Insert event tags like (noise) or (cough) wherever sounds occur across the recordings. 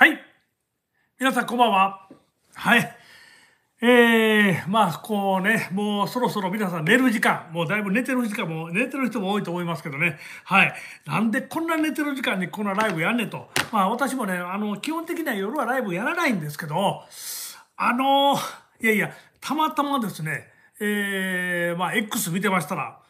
はい。皆さんこんばんは。はい。えー、まあ、こうね、もうそろそろ皆さん寝る時間、もうだいぶ寝てる時間も、寝てる人も多いと思いますけどね。はい。なんでこんな寝てる時間にこんなライブやんねんと。まあ、私もね、あの、基本的には夜はライブやらないんですけど、あのいやいや、たまたまですね、えー、まあ、X 見てましたら、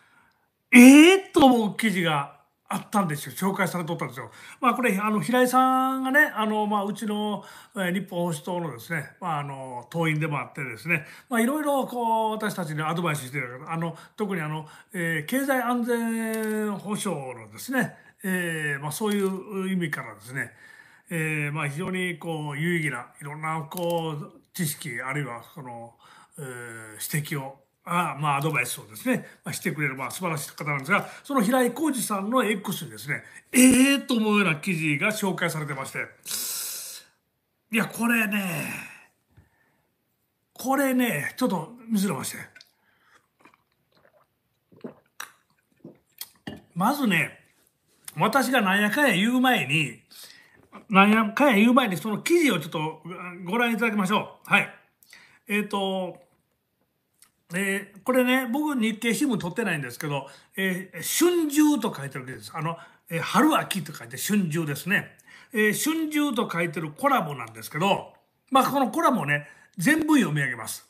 ええー、と思う記事があったんですよ紹介されとったんですよ。まあ、これあの平井さんがねあの、まあ、うちの、え日本保守党のですね、まあ、あの党員でもあってですねまあいろいろこう私たちにアドバイスしてるあの特にあの、えー、経済安全保障のですね、えー、まあ、そういう意味からですね、えー、まあ、非常にこう有意義ないろんなこう知識あるいはその、え指摘をあまあ、アドバイスをですね、まあ、してくれる、まあ、素晴らしい方なんですが、その平井浩二さんの X にですね、ええー、と思うような記事が紹介されてまして、いや、これね、これね、ちょっと見せれまして。まずね、私が何やかんや言う前に、何やかんや言う前に、その記事をちょっとご覧いただきましょう。はい。えっ、ー、と、えー、これね、僕日経新聞取ってないんですけど、えー、春秋と書いてるわけです。あの、えー、春秋と書いて春秋ですね。え春秋と書いてるコラボなんですけど、まあ、このコラボね、全部読み上げます。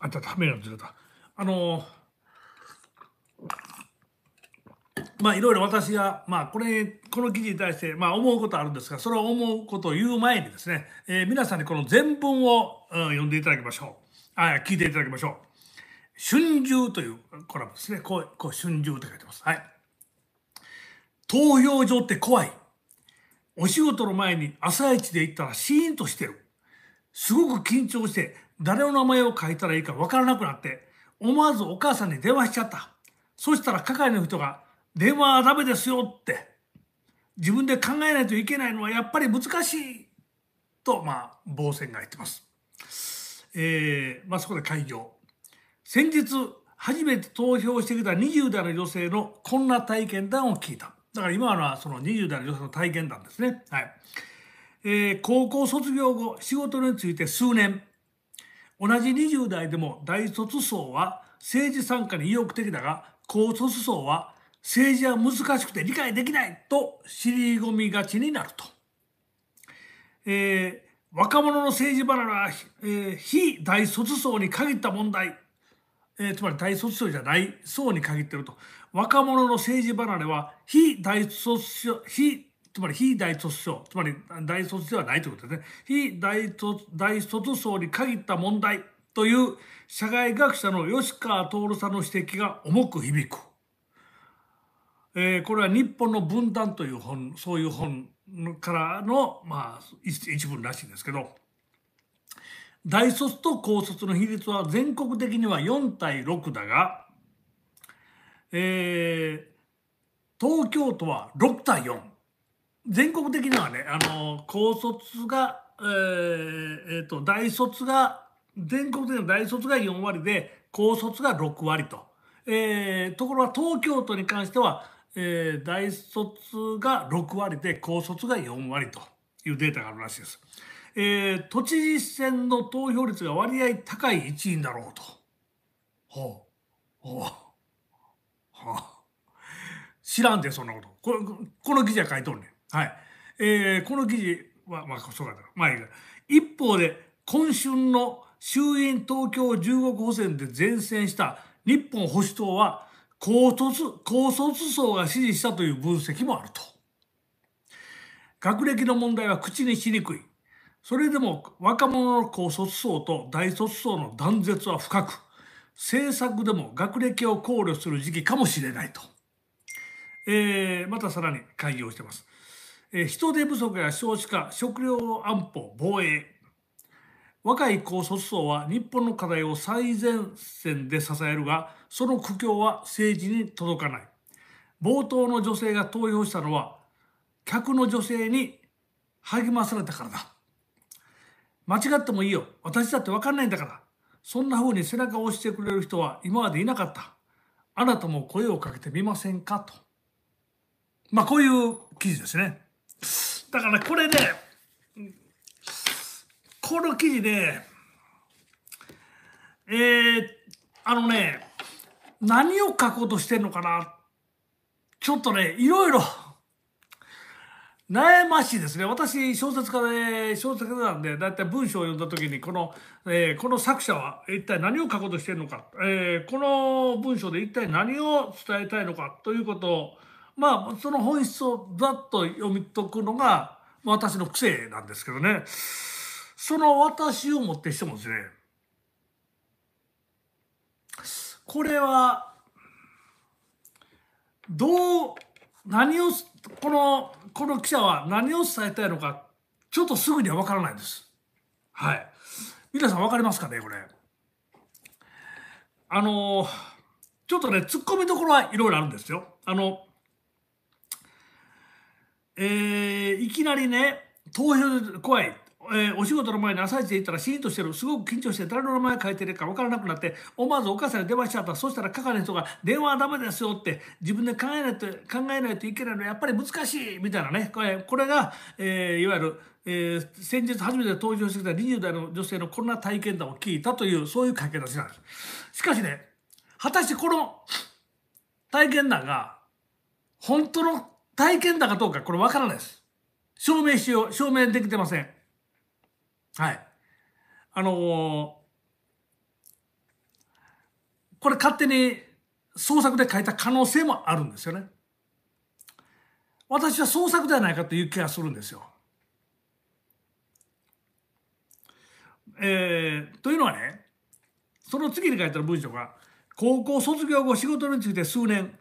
あ、ちっとためになってた。あのまあいろいろ私が、まあこれ、この記事に対して、まあ思うことあるんですが、それを思うことを言う前にですね、え皆さんにこの全文を、うん、読んでいただきましょう。あ、聞いていただきましょう。春秋というコラムですね。こう、こう春秋って書いてます。はい。投票所って怖い。お仕事の前に朝一で行ったらシーンとしてる。すごく緊張して、誰の名前を書いたらいいか分からなくなって、思わずお母さんに電話しちゃった。そしたら係の人が、電話はダメですよって。自分で考えないといけないのはやっぱり難しい。と、まあ、防戦が言ってます。えー、まあそこで開業。先日初めて投票してきた20代の女性のこんな体験談を聞いた。だから今のはその20代の女性の体験談ですね。はい。えー、高校卒業後、仕事について数年。同じ20代でも大卒層は政治参加に意欲的だが、高卒層は政治は難しくて理解できないと尻込みがちになると。えー、若者の政治離れは、えー、非大卒層に限った問題えー、つまり大卒層じゃない層に限ってると若者の政治離れは非大卒層非つまり非大卒層つまり大卒ではないということですね非大卒大卒層に限った問題という社会学者の吉川徹さんの指摘が重く響く、えー、これは「日本の分断」という本そういう本からの、まあ、一文らしいんですけど。大卒と高卒の比率は全国的には4対6だが、えー、東京都は6対4全国的にはねあの高卒が、えーえーと、大卒が全国的には大卒が4割で高卒が6割と、えー、ところが東京都に関しては、えー、大卒が6割で高卒が4割というデータがあるらしいです。えー、都知事選の投票率が割合高い一員だろうと。ほう。ほう。はあ。知らんで、そんなこと。この、この記事は書いとんねん。はい。えー、この記事は、まあ、そうかだろ。まあいいか。一方で、今春の衆院東京15区補選で善戦した日本保守党は、高卒、高卒層が支持したという分析もあると。学歴の問題は口にしにくい。それでも若者の高卒層と大卒層の断絶は深く、政策でも学歴を考慮する時期かもしれないと。えー、またさらに会議をしてます。えー、人手不足や少子化、食料安保、防衛。若い高卒層は日本の課題を最前線で支えるが、その苦境は政治に届かない。冒頭の女性が投票したのは、客の女性に励まされたからだ。間違ってもいいよ。私だってわかんないんだから。そんな風に背中を押してくれる人は今までいなかった。あなたも声をかけてみませんかと。まあ、こういう記事ですね。だからこれね、この記事で、えー、あのね、何を書こうとしてんのかな。ちょっとね、いろいろ悩ましいですね。私、小説家で、小説家なんで、だいたい文章を読んだ時に、この、えー、この作者は一体何を書こうとしてるのか、えー、この文章で一体何を伝えたいのかということを、まあ、その本質をざっと読み解くのが、私の癖なんですけどね。その私をもってしてもですね、これは、どう何をこのこの記者は何を伝えたいのかちょっとすぐには分からないんです。はい。皆さん分かりますかねこれ。あのちょっとね突っ込みどころはいろいろあるんですよ。あのえー、いきなりね投票怖いえー、お仕事の前に朝一で行ったらシーンとしてるすごく緊張して誰の名前書いてるか分からなくなって思わずお母さんに電話しちゃったそしたら係の人が「電話はダメですよ」って自分で考えないと考えないといけないのやっぱり難しいみたいなねこれこれが、えー、いわゆる、えー、先日初めて登場してきた20代の女性のこんな体験談を聞いたというそういう書き方しなんです。しかしね果たしてこの体験談が本当の体験談かどうかこれ分からないです。証明しよう証明できてません。はい。あのー、これ勝手に創作で書いた可能性もあるんですよね。私は創作ではないかという気がするんですよ。えー、というのはねその次に書いた文章が高校卒業後仕事について数年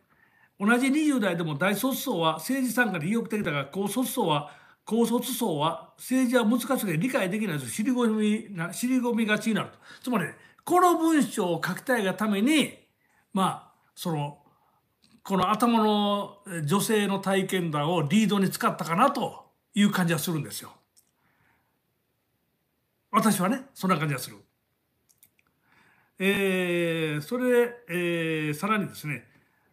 同じ20代でも大卒層は政治参加に意欲的だが高卒層は高卒層は政治は難しくて理解できないと尻込みな、尻込みがちになると。つまり、この文章を書きたいがために、まあ、その、この頭の女性の体験談をリードに使ったかなという感じはするんですよ。私はね、そんな感じがする。えー、それで、えー、さらにですね、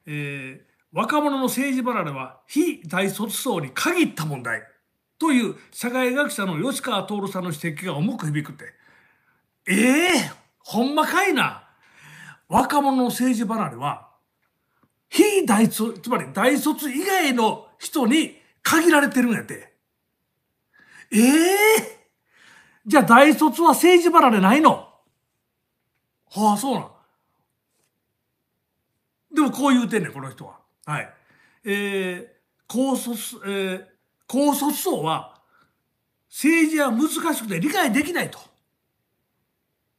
えー、若者の政治離れは非大卒層に限った問題。という社会学者の吉川徹さんの指摘が重く響くて、ええー、ほんまかいな。若者の政治離れは、非大卒、つまり大卒以外の人に限られてるんやて。ええー、じゃあ大卒は政治離れないのはあ、そうなん。でもこう言うてんねん、この人は。はい。えー、高卒、えー、高卒層は政治は難しくて理解できないと。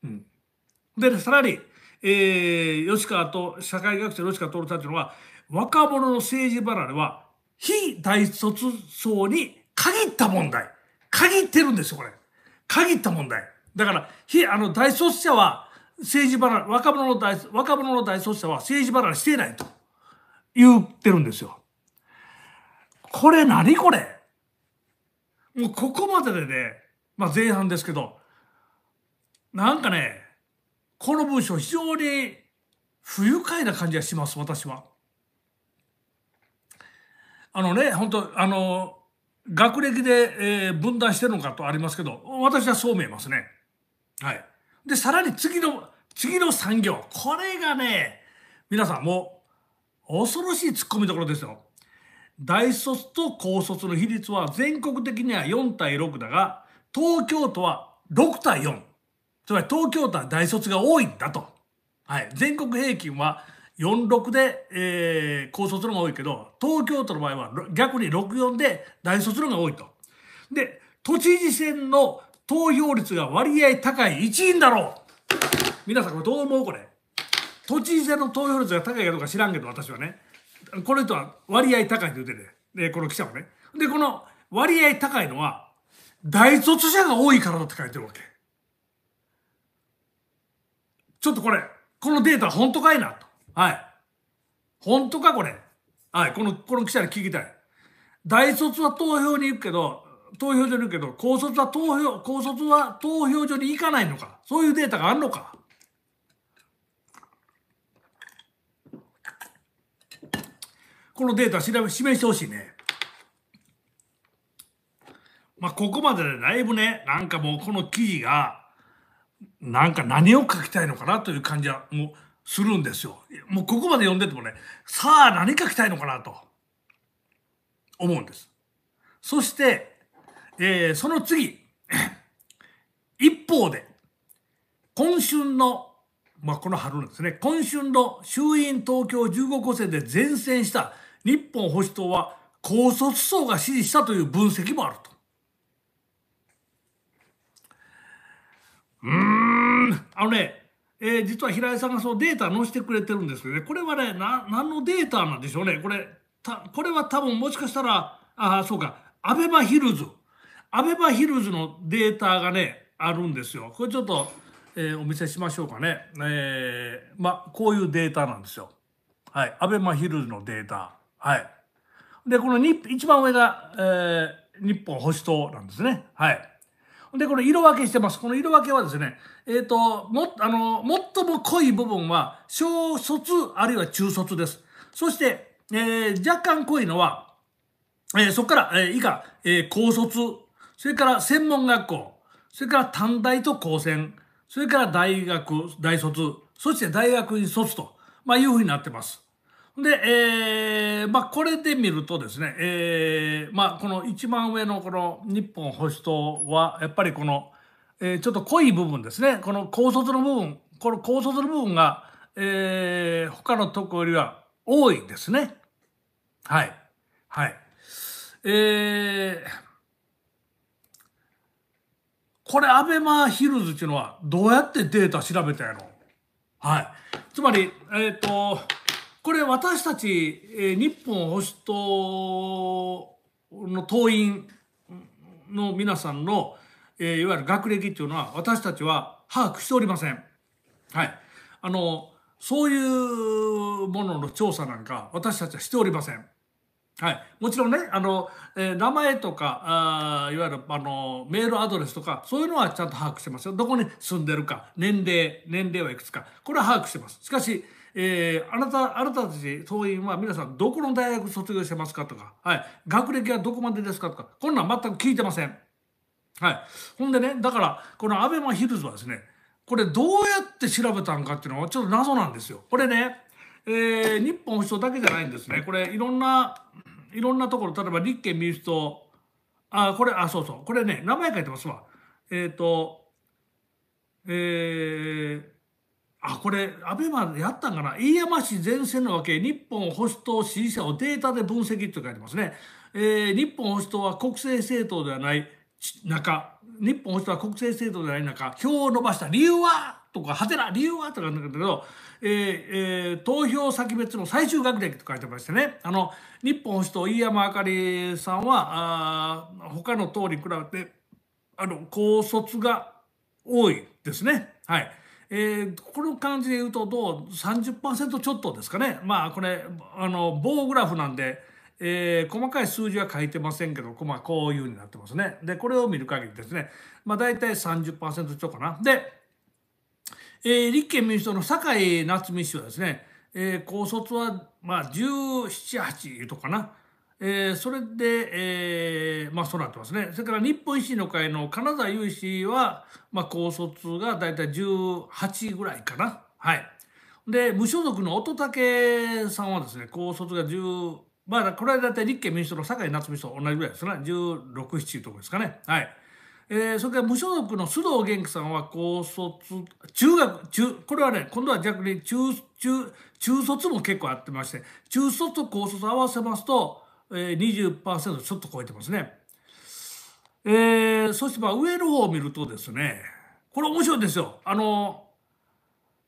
うん、で、さらに、えー、吉川と社会学者の吉川徹さんというのは若者の政治離れは非大卒層に限った問題限ってるんですよこれ限った問題だから非あの大卒者は政治離れ若者の大若者の大卒者は政治離れしていないと言ってるんですよ。これ何これもうここまででね、まあ、前半ですけど、なんかね、この文章非常に不愉快な感じがします、私は。あのね、本当あの、学歴で、えー、分断してるのかとありますけど、私はそう見えますね。はい。で、さらに次の、次の産業。これがね、皆さんもう、恐ろしい突っ込みどころですよ。大卒と高卒の比率は全国的には4対6だが、東京都は6対4。つまり東京都は大卒が多いんだと。はい。全国平均は46で、えー、高卒のが多いけど、東京都の場合は逆に64で大卒のが多いと。で、都知事選の投票率が割合高い1位だろう皆さんこれどう思うこれ。都知事選の投票率が高いかどうか知らんけど、私はね。この人は割合高いって言うてね。で、この記者もね。で、この割合高いのは、大卒者が多いからだって書いてるわけ。ちょっとこれ、このデータ本当かいなと。はい。本当かこれ。はい。この、この記者に聞きたい。大卒は投票に行くけど、投票所に行くけど、高卒は投票、高卒は投票所に行かないのか。そういうデータがあるのか。このデータ調べ、示してほしいね。まあ、ここまででだいぶね、なんかもうこの記事が、なんか何を書きたいのかなという感じはもうするんですよ。もうここまで読んでてもね、さあ何書きたいのかなと思うんです。そして、えー、その次、(coughs) 一方で、今春の、まあ、この春ですね、今春の衆院東京15個選で善戦した日本保守党は高卒層が支持したという分析もあると。うーん、あのね、えー、実は平井さんがそのデータ載せてくれてるんですけどね、これはね、な何のデータなんでしょうね、これ、たこれは多分もしかしたら、ああ、そうか、アベマヒルズ、アベマヒルズのデータがね、あるんですよ。これちょっと、えー、お見せしましょうかね。えー、まあ、こういうデータなんですよ。はい、アベマヒルズのデータ。はい。で、この一番上が、えー、日本保守党なんですね。はい。で、この色分けしてます。この色分けはですね、えっ、ー、と、も、あの、最も濃い部分は、小卒あるいは中卒です。そして、えー、若干濃いのは、えー、そこから、えー、以下、えー、高卒、それから専門学校、それから短大と高専、それから大学、大卒、そして大学院卒と、まあ、いうふうになってます。で、えー、まあ、これで見るとですね、えー、まあ、この一番上のこの日本保守党は、やっぱりこの、えー、ちょっと濃い部分ですね、この高卒の部分、この高卒の部分が、えー、他のとこよりは多いですね。はい。はい。えー、これ、アベマヒルズっていうのは、どうやってデータ調べたやろはい。つまり、えっ、ー、と、これ私たち、えー、日本保守党の党員の皆さんの、えー、いわゆる学歴っていうのは私たちは把握しておりません。はい。あの、そういうものの調査なんか私たちはしておりません。はい、もちろんねあの、えー、名前とかあいわゆるあのメールアドレスとかそういうのはちゃんと把握してますよどこに住んでるか年齢年齢はいくつかこれは把握してますしかしえー、あなた、あなたたち党員は皆さん、どこの大学卒業してますかとか、はい、学歴はどこまでですかとか、こんなん全く聞いてません。はい。ほんでね、だから、このアベマヒルズはですね、これどうやって調べたんかっていうのはちょっと謎なんですよ。これね、えー、日本保守党だけじゃないんですね。これいろんな、いろんなところ、例えば立憲民主党、あ、これ、あ、そうそう。これね、名前書いてますわ。えっ、ー、と、えー、あこれアベマでやったんかな飯山市前線のわけ日本保守党支持者をデータで分析と書いてますね、えー、日本保守党は国政政党ではない中日本保守党は国政政党ではない中票を伸ばした理由はとかはてな理由はとかなんだけど、えーえー、投票先別の最終学歴と書いてましてねあの日本保守党飯山あかりさんはあ他の党に比べてあの高卒が多いですねはい。えー、この感じで言うとどう30%ちょっとですかねまあこれあの棒グラフなんで、えー、細かい数字は書いてませんけど、まあ、こういうふうになってますねでこれを見る限りですねまあ大体30%ちょっとかなで、えー、立憲民主党の酒井夏美氏はですね、えー、高卒はまあ1718いうとかなえー、それで、えー、まあそうなってますね。それから日本維新の会の金沢雄志は、まあ高卒が大体18ぐらいかな。はい。で、無所属の乙武さんはですね、高卒が10、まあこれは大体立憲民主党の酒井夏美と同じぐらいですね。16、7というとこですかね。はい。えー、それから無所属の須藤元気さんは高卒中学中これはね今度は逆に中中中卒も結構あってまして中卒と高卒合わせますとえー、20%ちょっと超えてますね。えー、そしてまあ上の方を見るとですね、これ面白いですよ。あの、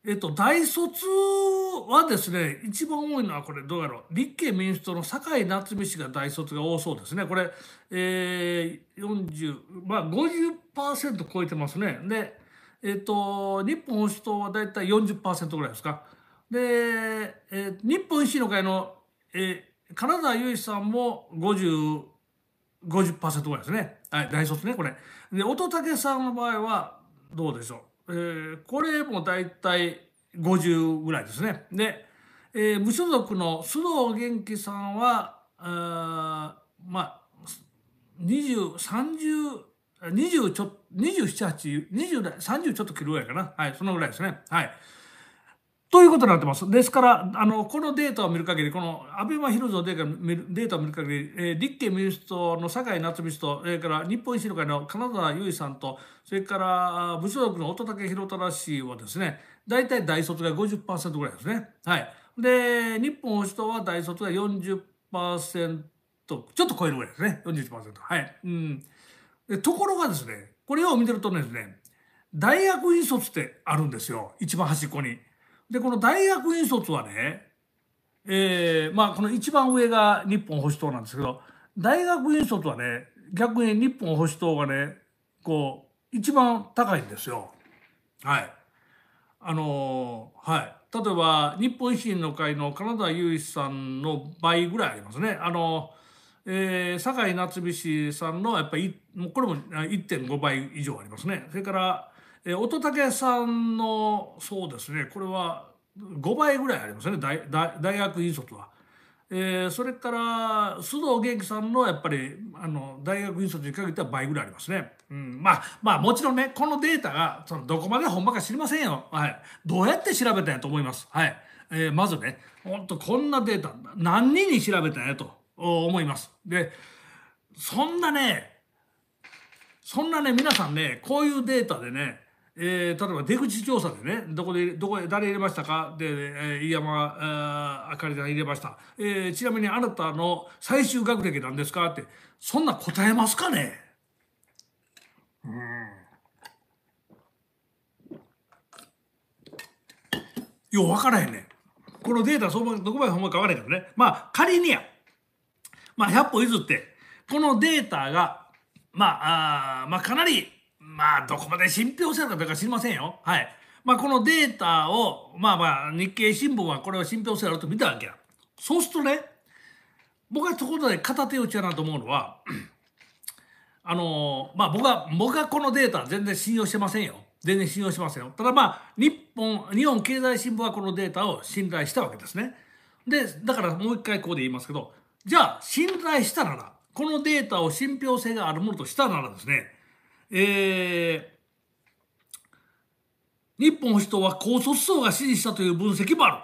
えっと、大卒はですね、一番多いのはこれどうやろう。立憲民主党の酒井夏美氏が大卒が多そうですね。これ、えー、40、まあ50%超えてますね。で、えっと、日本保守党はだいたい40%ぐらいですか。で、えー、日本維新の会の、えー、金沢祐一さんも50、50%ぐらいですね。はい、大卒ね、これ。で、乙武さんの場合は、どうでしょう。えー、これも大体50ぐらいですね。で、えー、無所属の須藤元気さんは、あまあ、20、30、2十ちょ、2七、8、二十代、30ちょっと切るぐらいかな。はい、そのぐらいですね。はい。ということになってます。ですから、あの、このデータを見る限り、この安倍間広像データを見る限り、えー、立憲民主党の酒井夏美氏と、それから日本維新の会の金沢由衣さんと、それから武将族の乙武宏忠氏はですね、大体大卒が50%ぐらいですね。はい。で、日本保守党は大卒が40%、ちょっと超えるぐらいですね。41%。はい。うん。ところがですね、これを見てるとですね、大学院卒ってあるんですよ。一番端っこに。でこの大学院卒はね、えー、まあこの一番上が日本保守党なんですけど大学院卒はね逆に日本保守党がねこう一番高いんですよ。はい、あのー、はい例えば日本維新の会の金田祐一さんの倍ぐらいありますね。あのえー、酒井夏美氏さんのやっぱりこれも1.5倍以上ありますね。それからえー、乙武さんのそうですねこれは5倍ぐらいありますよね大大学院卒は。えー、それから須藤元気さんのやっぱりあの大学院卒に限っては倍ぐらいありますね、うん、まあまあもちろんねこのデータがそのどこまでほんまか知りませんよ、はい、どうやって調べたんやと思いますはい、えー、まずねほんとこんなデータ何人に調べたんやと思いますでそんなねそんなね皆さんねこういうデータでねえー、例えば出口調査でね、どこで、どこで、誰入れましたかで、えー、飯山あかりさん入れました。えー、ちなみにあなたの最終学歴なんですかって、そんな答えますかねうん。よう分からへんねこのデータそのどこまでほんまか分からへんけどね。まあ、仮にや。まあ、100歩譲って、このデータが、まあ、あまあ、かなりまあ、どこまで信憑性のかどうか知りませんよ。はい。まあ、このデータを、まあまあ、日経新聞はこれは信憑性あると見たわけや。そうするとね、僕はところで片手打ちやなと思うのは、(clears throat) あのー、まあ僕は、僕はこのデータ全然信用してませんよ。全然信用してませんよ。ただまあ、日本、日本経済新聞はこのデータを信頼したわけですね。で、だからもう一回ここで言いますけど、じゃあ、信頼したなら、このデータを信憑性があるものとしたならですね、えー、日本の守は高卒層が支持したという分析もある。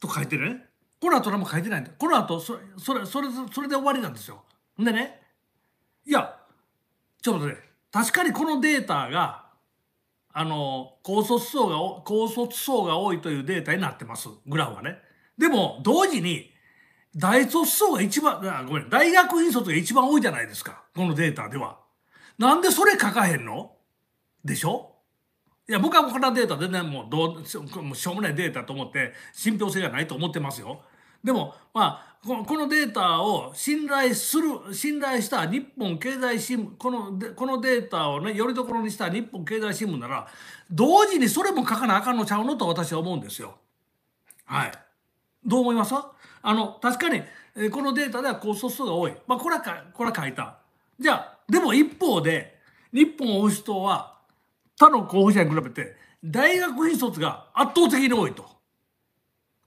と書いてるね。この後何も書いてないんだ。この後、それ、それ、それ、それで終わりなんですよ。んでね、いや、ちょっとね、確かにこのデータが、あの、高卒層が、高卒層が多いというデータになってます。グラフはね。でも、同時に、大卒層が一番、ごめん、大学院卒が一番多いじゃないですか。このデータでは。なんでそれ書かへんのでしょいや僕はこんなデータ全然もうどうもうしょうもないデータと思って信憑性がないと思ってますよ。でもまあこのデータを信頼する信頼した日本経済新聞このこのデータをねよりどころにした日本経済新聞なら同時にそれも書かなあかんのちゃうのと私は思うんですよ。はい。どう思いますあの確かにこのデータでは高卒数が多い。まあこれはこれは書いた。じゃあでも一方で日本保守党は他の候補者に比べて大学院卒が圧倒的に多いと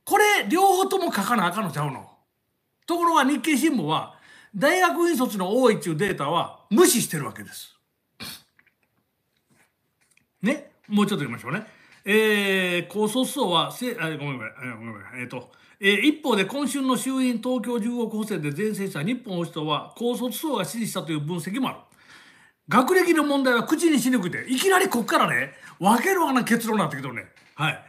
これ両方とも書かなあかんのちゃうのところが日経新聞は大学院卒の多いっていうデータは無視してるわけですねもうちょっと言いましょうねえー、高卒層はせあごめんごめんごめんえっ、ー、と、えー、一方で今春の衆院東京10億補選で前線した日本保守党は高卒層が支持したという分析もある学歴の問題は口にしにくくていきなりこっからね分けるわな結論になってけどるねはい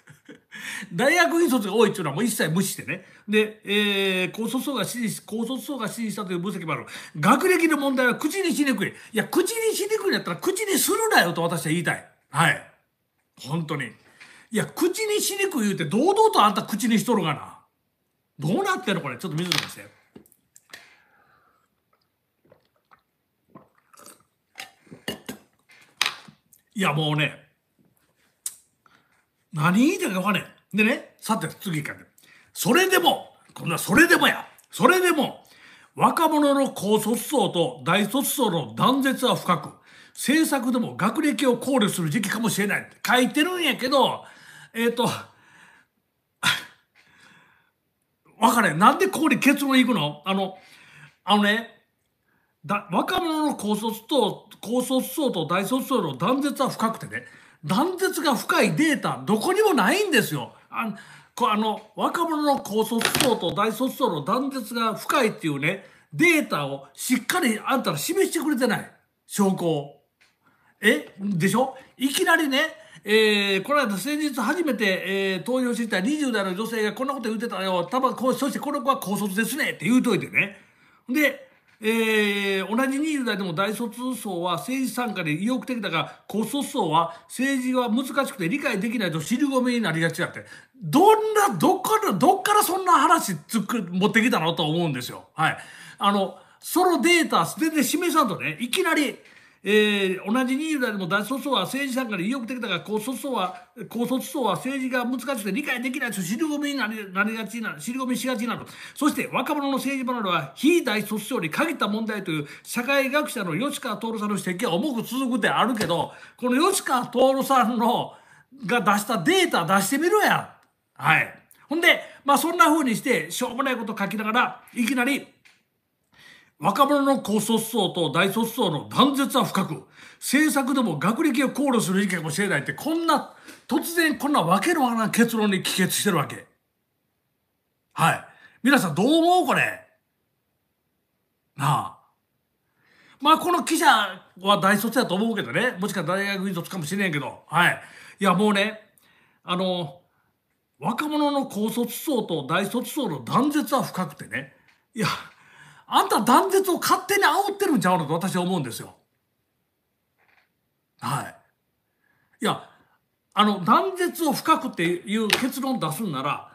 (laughs) 大学院卒が多いっていうのはもう一切無視してね。で、えー、高卒層が支持し、高卒層が支持したという分析もある。学歴の問題は口にしにくい。いや、口にしにくいんだったら口にするなよと私は言いたい。はい。本当にいや口にしにく言うて堂々とあんた口にしとるがなどうなってんのこれちょっと水飲ませて。いやもうね何言いたいか分かんないでねさて次かねそれでもこんなそれでもやそれでも若者の高卒層と大卒層の断絶は深く政策でも学歴を考慮する時期かもしれないって書いてるんやけど、えっ、ー、と、(laughs) わかれなんでここに結論いくのあの、あのね、だ若者の高卒と、高卒層と大卒層の断絶は深くてね、断絶が深いデータ、どこにもないんですよ。あこあの若者の高卒層と大卒層の断絶が深いっていうねデータをしっかりあんたら示してくれてない証拠をえでしょいきなりね、えー、この間先日初めて、えー、投票していた20代の女性がこんなこと言ってたよ。たぶこそしてこの子は高卒ですねって言うといてね。で、えー、同じ20代でも大卒層は政治参加で意欲的だが、高卒層は政治は難しくて理解できないと尻込みになりがちだって。どんな、どっから、どっからそんな話つく、持ってきたのと思うんですよ。はい。あの、そのデータ、全然示さんとね、いきなり、えー、同じ20代でも大卒層は政治参加に意欲的だが高卒層は高卒層は政治が難しくて理解できないと尻込みになりなりがちな尻込みしがちなのそして若者の政治離れは非大卒層に限った問題という社会学者の吉川徹さんの指摘は重く続くであるけどこの吉川徹さんのが出したデータ出してみろやはいほんでまあそんな風にしてしょうもないこと書きながらいきなり若者の高卒層と大卒層の断絶は深く、政策でも学歴を考慮する意見かもしれないって、こんな、突然こんなわけのわからん結論に帰結してるわけ。はい。皆さんどう思うこれ。なあ。まあこの記者は大卒やと思うけどね。もしかしたら大学院卒かもしれんけど。はい。いやもうね、あの、若者の高卒層と大卒層の断絶は深くてね。いや、あんた断絶を勝手に煽ってるんちゃうのと私は思うんですよ。はい。いや、あの、断絶を深くっていう結論出すんなら、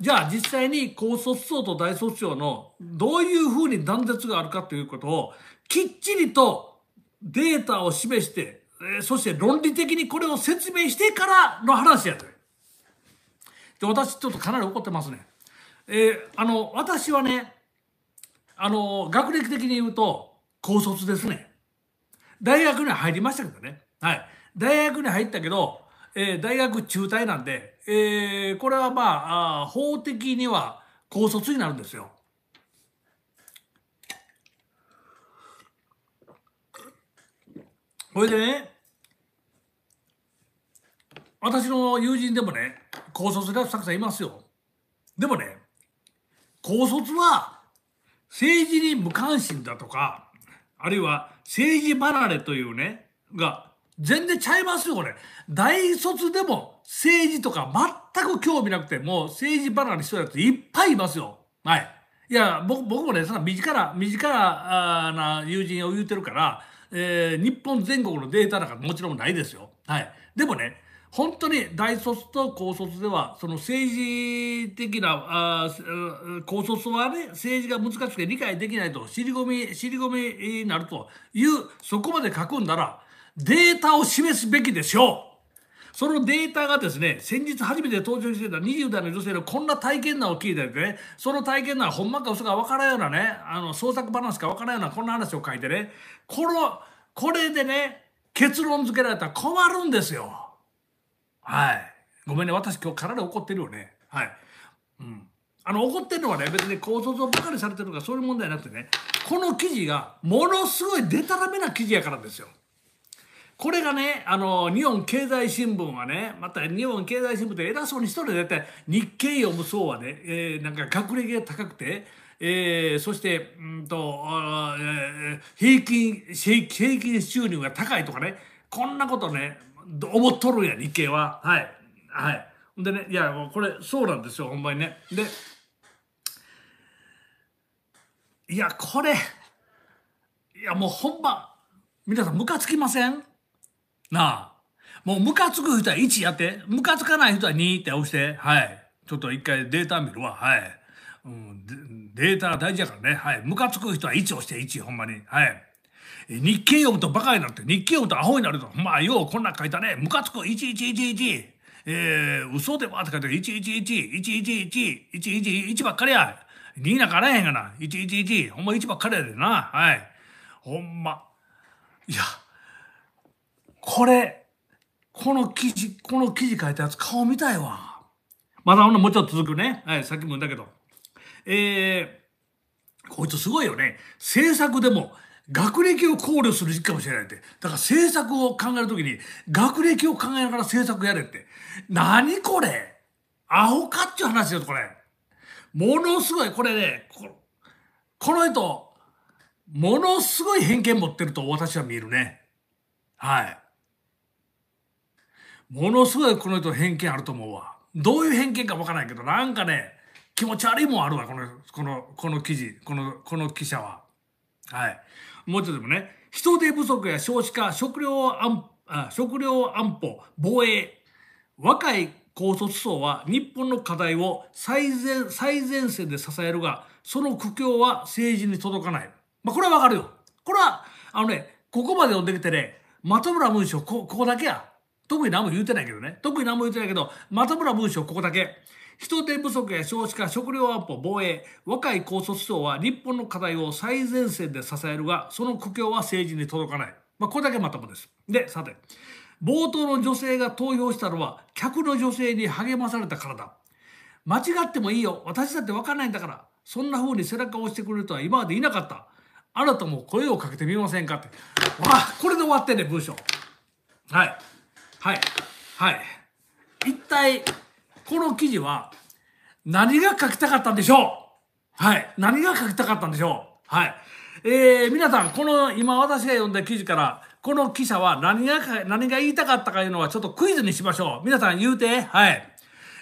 じゃあ実際に高卒層と大卒層のどういうふうに断絶があるかということをきっちりとデータを示して、えそして論理的にこれを説明してからの話やと。で、私ちょっとかなり怒ってますね。えー、あの、私はね、あの、学歴的に言うと、高卒ですね。大学に入りましたけどね。はい。大学に入ったけど、えー、大学中退なんで、えー、これはまああ、法的には高卒になるんですよ。これでね、私の友人でもね、高卒でさんいますよ。でもね、高卒は政治に無関心だとか、あるいは政治離れというね、が全然ちゃいますよ、これ。大卒でも政治とか全く興味なくても政治離れしてるやついっぱいいますよ。はい。いや、僕僕もね、その身近な、身近な友人を言うてるから、えー、日本全国のデータなんかもちろんないですよ。はい。でもね、本当に大卒と高卒では、その政治的な、あ高卒はね、政治が難しくて理解できないと、尻込み、尻込みになるという、そこまで書くんだら、データを示すべきでしょう。そのデータがですね、先日初めて登場してた20代の女性のこんな体験談を聞いてね、その体験談、ほんまか嘘か分からんようなね、あの、創作話か分からんような、こんな話を書いてね、この、これでね、結論付けられたら困るんですよ。はい。ごめんね、私今日体怒ってるよね。はい。うん。あの、怒ってるのはね、別に構想像ばかりされてるとかそういう問題なくてね、この記事がものすごいでたらめな記事やからですよ。これがね、あの、日本経済新聞はね、また日本経済新聞って偉そうに一人で絶対日経読む層はね、えー、なんか学歴が高くて、えー、そして、うんと、えー、平均、平均収入が高いとかね、こんなことね、思っとるんや、日系は。はい。はい。でね、いや、これ、そうなんですよ、ほんまにね。で、いや、これ、いや、もうほんま、皆さん、ムカつきませんなあ。もう、ムカつく人は1やって、ムカつかない人は2って押して、はい。ちょっと一回データ見るわ、はい。うん、データ大事やからね、はい。ムカつく人は1押して、1、ほんまに。はい。日経読むとバカになって日経読むとアホになるとまあようこんなん書いたねムカつく1111えー、嘘でばって書いて1111111111ばっかりや2なんかあらへんがな111ほんま1ばっかりやでなはいほんまいやこれこの記事この記事書いたやつ顔見たいわまだほんのもうちょっと続くねはいさっきも言うんだけどえー、こいつすごいよね。制作でも学歴を考慮する時期かもしれないって。だから政策を考えるときに、学歴を考えながら政策やれって。何これアホかっていう話よ、これ。ものすごい、これね、この人、ものすごい偏見持ってると私は見るね。はい。ものすごいこの人偏見あると思うわ。どういう偏見かわからないけど、なんかね、気持ち悪いもんあるわ、この、この、この記事、この、この記者は。はい。もうちょっとでもね、人手不足や少子化、食料安あ食料安保、防衛、若い高卒層は日本の課題を最前最前線で支えるが、その苦境は政治に届かない。まあ、これはわかるよ。これは、あのね、ここまで読んできてね、松村文書、こ、ここだけや。特に何も言うてないけどね。特に何も言うてないけど、松村文書、ここだけ。人手不足や少子化、食料安保、防衛、若い高卒層は日本の課題を最前線で支えるが、その苦境は政治に届かない。まあ、これだけまともです。で、さて、冒頭の女性が投票したのは、客の女性に励まされたからだ。間違ってもいいよ。私だってわかんないんだから。そんな風に背中を押してくれるとは今までいなかった。あなたも声をかけてみませんかって。わあ、これで終わってね、文章。はい。はい。はい。一体、この記事は何が書きたかったんでしょうはい。何が書きたかったんでしょうはい。えー、皆さん、この今私が読んだ記事から、この記者は何が、何が言いたかったかいうのはちょっとクイズにしましょう。皆さん言うて、はい。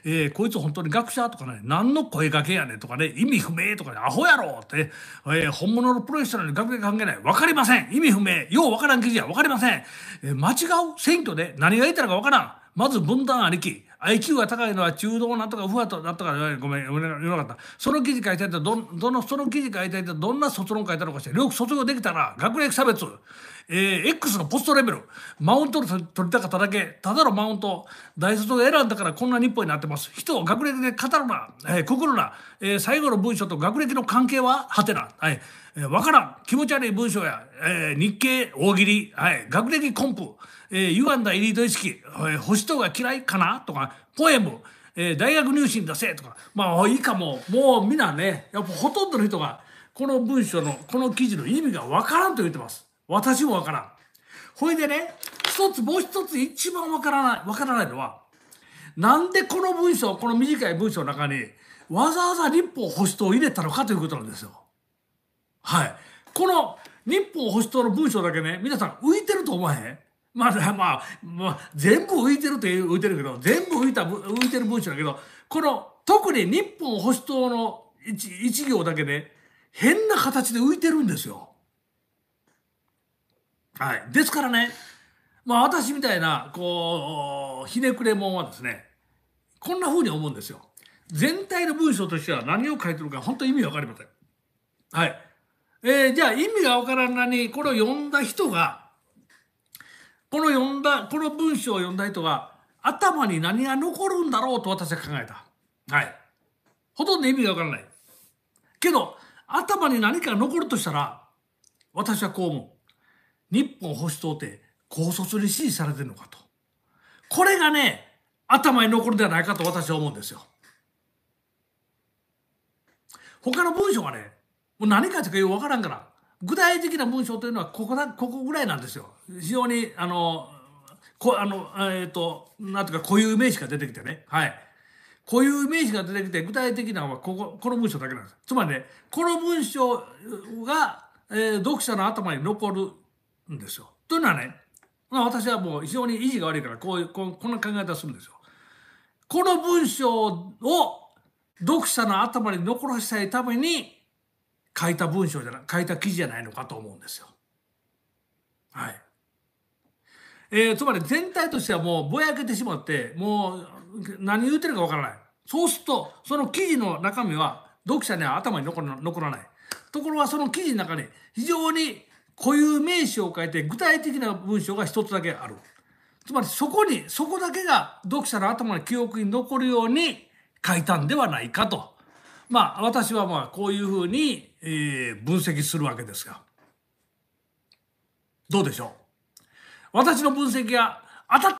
えー、こいつ本当に学者とかね、何の声掛けやねんとかね、意味不明とかね、アホやろって、えー、本物のプロフェッショナルに学歴関係ない。わかりません。意味不明。ようわからん記事はわかりません。えー、間違う選挙で何が言いたのかわからん。まず分断ありき IQ が高いのは中道なんとか不破となったかごめん言わなかったその記事書いてあってどどのその記事書いてあっどんな卒論書いたのかしてよく卒業できたら学歴差別、えー、X のポストレベルマウントを取りたかっただけただのマウント大卒を選んだからこんな日本になってます人を学歴で語るな、えー、くくるな、えー、最後の文章と学歴の関係ははてな、はいえー、分からん気持ち悪い文章や、えー、日経大喜利、はい、学歴コンプえー、歪んだエリート意識、えー、保守党が嫌いかなとか、ポエム、えー、大学入試に出せとか、まあいいかも、もう皆ね、やっぱほとんどの人が、この文章の、この記事の意味がわからんと言ってます。私もわからん。ほいでね、一つ、もう一つ一番わからない、わからないのは、なんでこの文章、この短い文章の中に、わざわざ立法保守党を入れたのかということなんですよ。はい。この日報保守党の文章だけね、皆さん浮いてると思わへんままあ、まあ、全部浮いてるという浮いてるけど、全部浮いた、浮いてる文章だけど、この、特に日本保守党の一一行だけね、変な形で浮いてるんですよ。はい。ですからね、まあ私みたいな、こう、ひねくれもんはですね、こんな風に思うんですよ。全体の文章としては何を書いてるか本当意味わかりません。はい。えー、じゃあ意味がわからんなにこれを読んだ人がこの読んだこの文章を読んだ人は頭に何が残るんだろうと私は考えたはいほとんど意味がわからないけど頭に何か残るとしたら私はこう思う日本保守党って高卒に支持されてるのかとこれがね頭に残るではないかと私は思うんですよ他の文章がねもう何書いてかよくわからんから具体的な文章というのはここだここぐらいなんですよ。非常にあのこあのえっ、ー、となんとか固有名詞が出てきてねはい。固有名詞が出てきて具体的なのはこここの文章だけなんです。つまりねこの文章が、えー、読者の頭に残るんですよ。というのはね、まあ、私はもう非常に意地が悪いからこういうここんな考え方するんですよ。この文章を読者の頭に残らせたいために書いた文章じゃない書いた記事じゃないのかと思うんですよ。はい。えー、つまり全体としてはもうぼやけてしまってもう何言うてるかわからない。そうするとその記事の中身は読者には頭に残らない。ところがその記事の中に非常に固有名詞を変えて具体的な文章が一つだけある。つまりそこに、そこだけが読者の頭に記憶に残るように書いたんではないかと。まあ私はまあこういうふうにえー、分析するわけですがどうでしょう私の分析が当たっ